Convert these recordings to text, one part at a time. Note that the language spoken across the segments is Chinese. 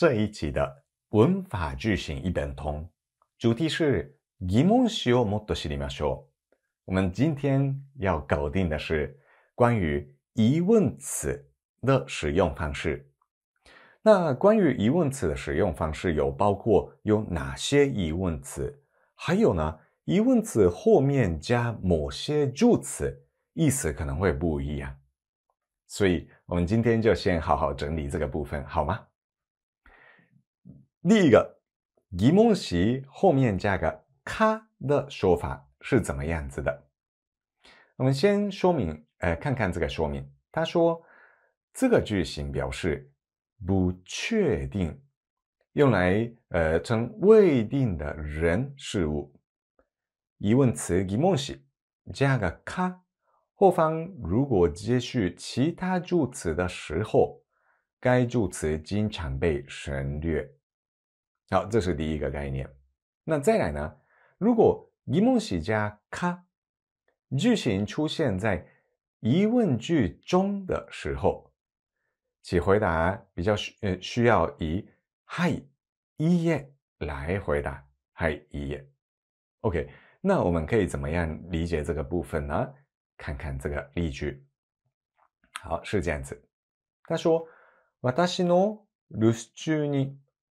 这一期的《文法句型一本通》主题是疑问修模的系列描述。我们今天要搞定的是关于疑问词的使用方式。那关于疑问词的使用方式，有包括有哪些疑问词？还有呢？疑问词后面加某些助词，意思可能会不一样。所以我们今天就先好好整理这个部分，好吗？第一个“伊梦西”后面加个“卡”的说法是怎么样子的？我们先说明，呃，看看这个说明。他说，这个句型表示不确定，用来呃，称未定的人事物。疑问词“伊梦西”加个“卡”，后方如果接续其他助词的时候，该助词经常被省略。好，这是第一个概念。那再来呢？如果伊梦喜加卡句型出现在疑问句中的时候，其回答比较需呃需要以嗨一耶来回答嗨一耶。OK，那我们可以怎么样理解这个部分呢？看看这个例句。好，是这样子。他说：“私のルス中に。”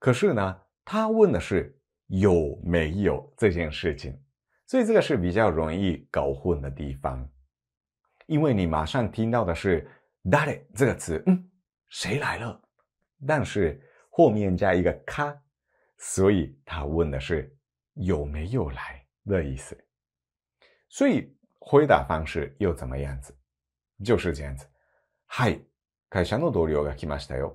可是呢，他问的是有没有这件事情，所以这个是比较容易搞混的地方，因为你马上听到的是 “dare” 这个词，嗯，谁来了？但是后面加一个 “ka”，所以他问的是有没有来的意思。所以回答方式又怎么样子？就是这样子，はい、会社の同僚が来ましたよ。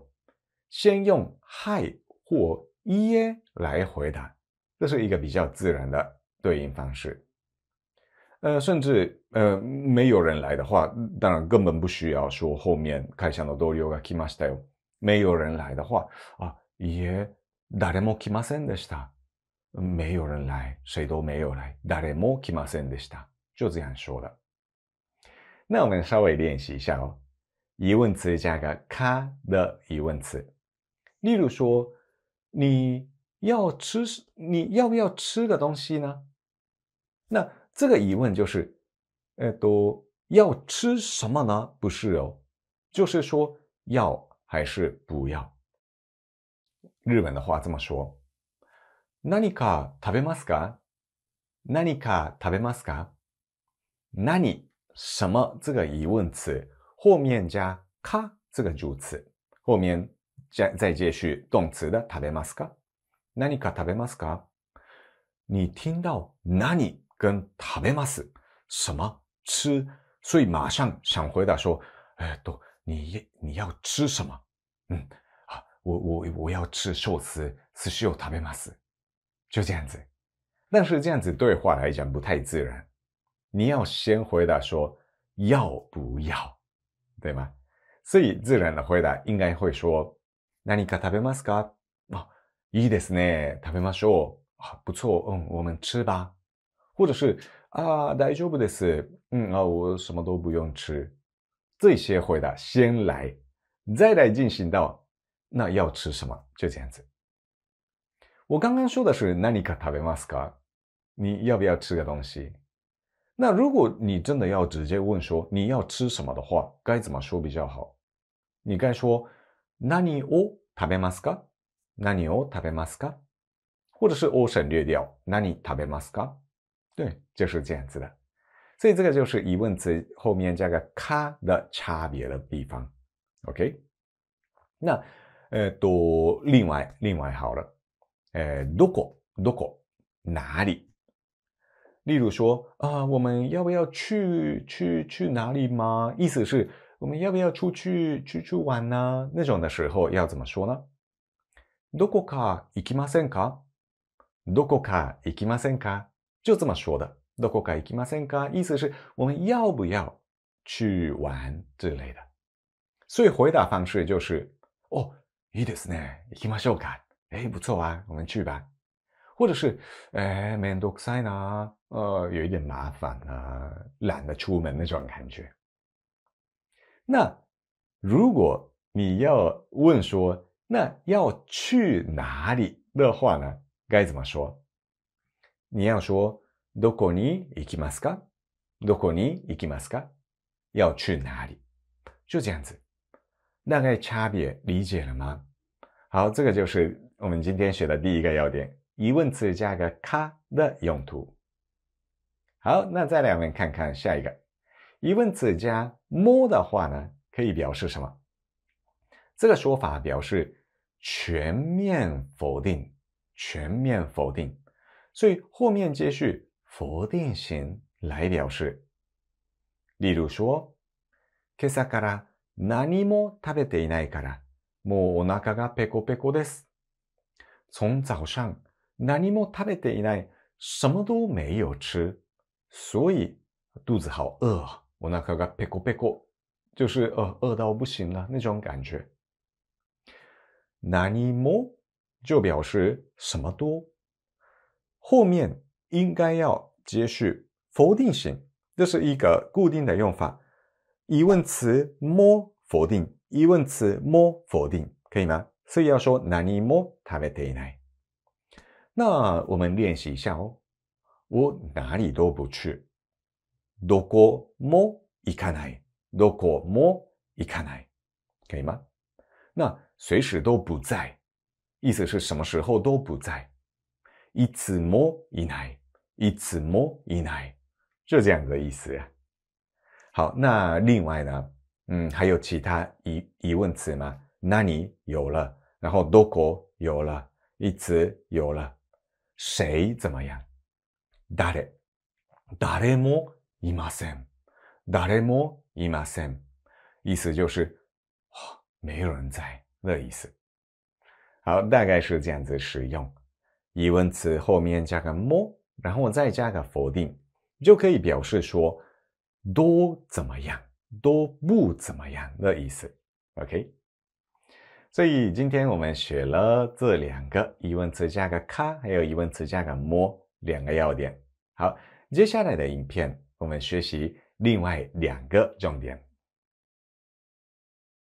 シーン四，はい。或耶来回答，这是一个比较自然的对应方式。呃，甚至呃，没有人来的话，当然根本不需要说后面开箱的都留个起马斯代。没有人来的话啊，耶，大家莫起ませんでした。没有人来，谁都没有来，大家莫起ませんでした，就这样说的。那我们稍微练习一下哦，疑问词加个卡的疑问词，例如说。你要吃？你要不要吃的东西呢？那这个疑问就是，呃，都要吃什么呢？不是哦，就是说要还是不要？日本的话这么说：何か食べますか？何か食べますか？什么这个疑问词后面加か这个助词，后面。再再继续，动词的“食べますか”？“何か食べますか？”你听到“何”跟“食べます”？什么吃？所以马上想回答说：“哎，都你你要吃什么？”嗯，啊，我我我要吃寿司，是“寿食べます”。就这样子，但是这样子对话来讲不太自然。你要先回答说“要不要”，对吗？所以自然的回答应该会说。何か食べますか？あいいですね。食べましょう。あ、不错。嗯，我们吃吧。或者是啊，大丈夫です。嗯啊，我什么都不用吃。这些回答先来，再来进行到那要吃什么，就这样子。我刚刚说的是何か食べますか？你要不要吃个东西？那如果你真的要直接问说你要吃什么的话，该怎么说比较好？你该说。何べますか何尼奥吃吗？或者是オーシャンリューディア何尼吃吗？对，就是这样子的。所以这个就是疑问词后面加个か的差别的地方。OK，那呃，と、另外另外好了。诶，どこどこ哪里？例如说啊，我们要不要去去去哪里吗？意思是？我们要不要出去去去玩呢？那种的时候要怎么说呢？どこか行きませんか？どこか行きませんか？就这么说的。どこか行きませんか？意思是我们要不要去玩之类的。所以回答方式就是哦，いいですね。行きましょうか？哎，不错啊，我们去吧。或者是哎，めんどくさいな，呃，有一点麻烦啊，懒得出门那种感觉。那如果你要问说，那要去哪里的话呢？该怎么说？你要说“どこに行きますか”？“どこに行きますか”要去哪里？就这样子。大概差别理解了吗？好，这个就是我们今天学的第一个要点：疑问词加个“か”的用途。好，那再来我们看看下一个：疑问词加。摸的话呢，可以表示什么？这个说法表示全面否定，全面否定，所以后面接续否定型来表示。例如说，Kisagara，何も食べていないから、もうお腹がペコペコです。Sonzashan，何も食べていない，什么都没有吃，所以肚子好饿。我那が个，コペコ，こ，就是饿饿到不行了那种感觉。哪里も就表示什么多，后面应该要接续否定型，这是一个固定的用法。疑问词も否定，疑问词も否定，可以吗？所以要说哪里も食べていない。那我们练习一下哦，我哪里都不去。どこも行かない。どこも行かない。可以吗？那随时都不在，意思是什么时候都不在。いつもいない。いつもいない。是这样的意思。好，那另外呢？嗯，还有其他疑疑问词吗？那你有了？然后どこ有了？いつ有了？谁怎么样？誰？誰もいません。誰もいません。意思就是没有人在的意思。好，大概是这样子使用疑问词后面加个 more，然后再加个否定，就可以表示说多怎么样，多不怎么样的意思。OK。所以今天我们学了这两个疑问词加个卡，还有疑问词加个么两个要点。好，接下来的影片。我们学习另外两个重点。